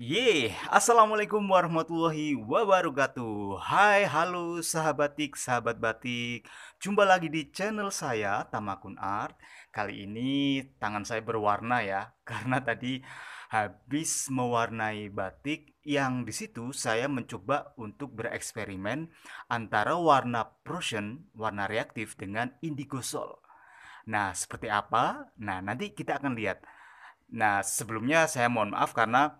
Ye, assalamualaikum warahmatullahi wabarakatuh. Hai, halo sahabat sahabatik, sahabat batik. Jumpa lagi di channel saya Tamakun Art. Kali ini tangan saya berwarna ya, karena tadi habis mewarnai batik yang di situ saya mencoba untuk bereksperimen antara warna prussian, warna reaktif dengan indigo sol. Nah, seperti apa? Nah, nanti kita akan lihat. Nah, sebelumnya saya mohon maaf karena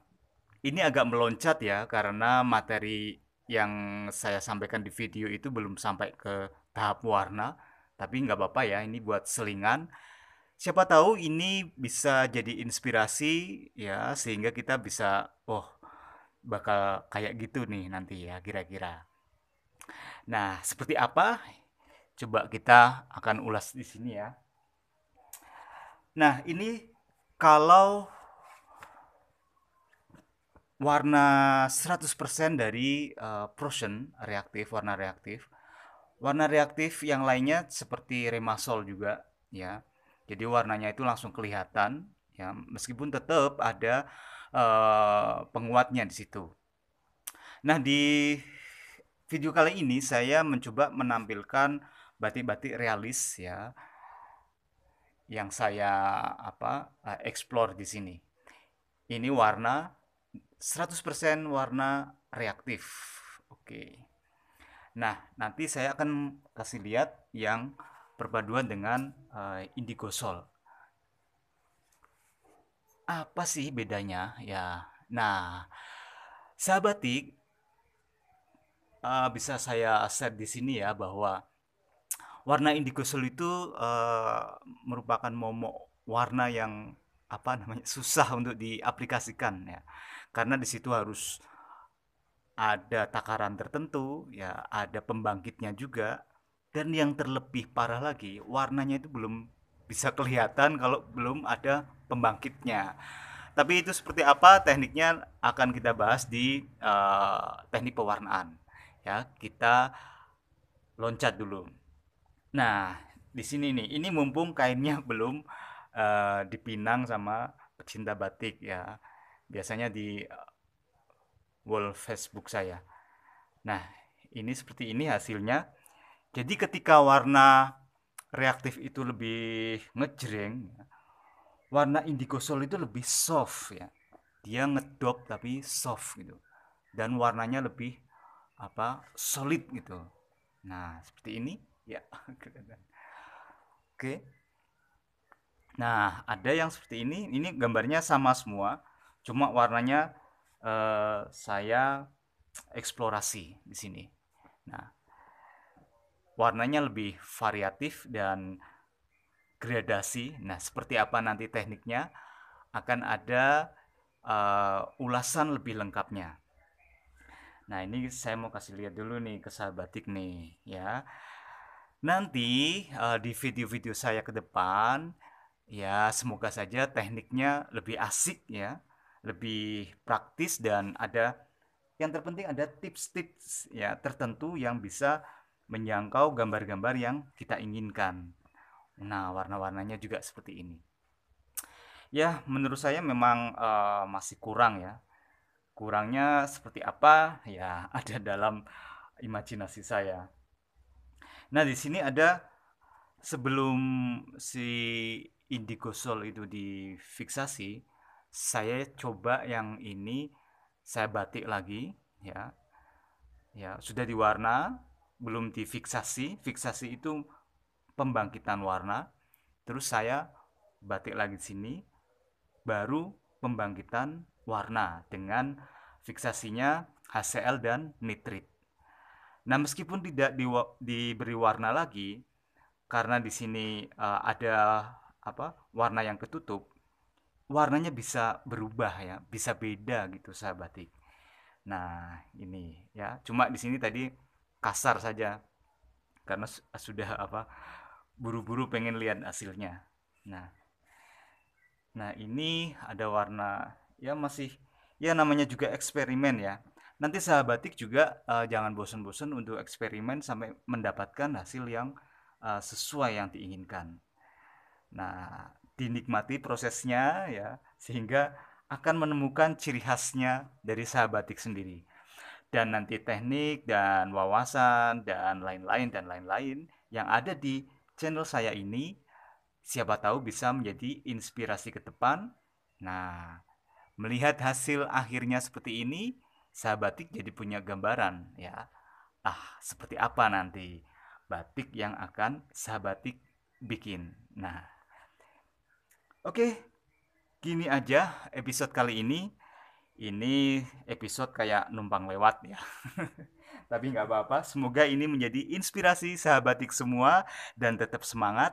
ini agak meloncat ya karena materi yang saya sampaikan di video itu belum sampai ke tahap warna, tapi nggak apa-apa ya ini buat selingan. Siapa tahu ini bisa jadi inspirasi ya sehingga kita bisa oh bakal kayak gitu nih nanti ya kira-kira. Nah, seperti apa? Coba kita akan ulas di sini ya. Nah, ini kalau warna 100% dari uh, Prussian reaktif warna reaktif warna reaktif yang lainnya seperti Remasol juga ya jadi warnanya itu langsung kelihatan ya meskipun tetap ada uh, penguatnya di situ nah di video kali ini saya mencoba menampilkan batik-batik realis ya yang saya apa uh, explore di sini ini warna 100% warna reaktif. Oke. Nah, nanti saya akan kasih lihat yang perpaduan dengan uh, indigo sol. Apa sih bedanya? Ya. Nah, sahabatik uh, eh, bisa saya share di sini ya bahwa warna indigo sol itu uh, merupakan momok warna yang apa namanya susah untuk diaplikasikan ya karena di situ harus ada takaran tertentu, ya ada pembangkitnya juga. Dan yang terlebih parah lagi, warnanya itu belum bisa kelihatan kalau belum ada pembangkitnya. Tapi itu seperti apa tekniknya akan kita bahas di uh, teknik pewarnaan. Ya, kita loncat dulu. Nah, di sini nih, ini mumpung kainnya belum uh, dipinang sama pecinta batik ya biasanya di wall Facebook saya. Nah, ini seperti ini hasilnya. Jadi ketika warna reaktif itu lebih ngejreng, warna indigo sol itu lebih soft ya. Dia ngedop tapi soft gitu. Dan warnanya lebih apa? solid gitu. Nah, seperti ini ya. Oke. Nah, ada yang seperti ini. Ini gambarnya sama semua cuma warnanya uh, saya eksplorasi di sini nah warnanya lebih variatif dan gradasi nah seperti apa nanti tekniknya akan ada uh, ulasan lebih lengkapnya nah ini saya mau kasih lihat dulu nih ke sahabatik nih ya nanti uh, di video-video saya ke depan ya semoga saja tekniknya lebih asik ya lebih praktis dan ada yang terpenting ada tips-tips ya tertentu yang bisa menjangkau gambar-gambar yang kita inginkan. Nah, warna-warnanya juga seperti ini. Ya, menurut saya memang uh, masih kurang ya. Kurangnya seperti apa? Ya, ada dalam imajinasi saya. Nah, di sini ada sebelum si indigo sol itu difiksasi, saya coba yang ini saya batik lagi ya ya sudah diwarna belum difiksasi fiksasi itu pembangkitan warna terus saya batik lagi di sini baru pembangkitan warna dengan fiksasinya HCl dan nitrit nah meskipun tidak di, diberi warna lagi karena di sini uh, ada apa warna yang ketutup warnanya bisa berubah ya, bisa beda gitu sahabat Nah, ini ya, cuma di sini tadi kasar saja karena sudah apa buru-buru pengen lihat hasilnya. Nah, nah ini ada warna ya masih ya namanya juga eksperimen ya. Nanti sahabatik juga uh, jangan bosan-bosan untuk eksperimen sampai mendapatkan hasil yang uh, sesuai yang diinginkan. Nah, dinikmati prosesnya ya sehingga akan menemukan ciri khasnya dari sahabatik sendiri dan nanti teknik dan wawasan dan lain-lain dan lain-lain yang ada di channel saya ini siapa tahu bisa menjadi inspirasi ke depan nah melihat hasil akhirnya seperti ini sahabatik jadi punya gambaran ya ah seperti apa nanti batik yang akan sahabatik bikin nah Oke, gini aja episode kali ini. Ini episode kayak numpang lewat ya. Tapi nggak apa-apa, semoga ini menjadi inspirasi sahabatik semua dan tetap semangat,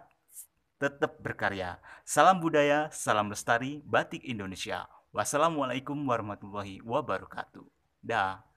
tetap berkarya. Salam budaya, salam lestari, batik Indonesia. Wassalamualaikum warahmatullahi wabarakatuh. Dah.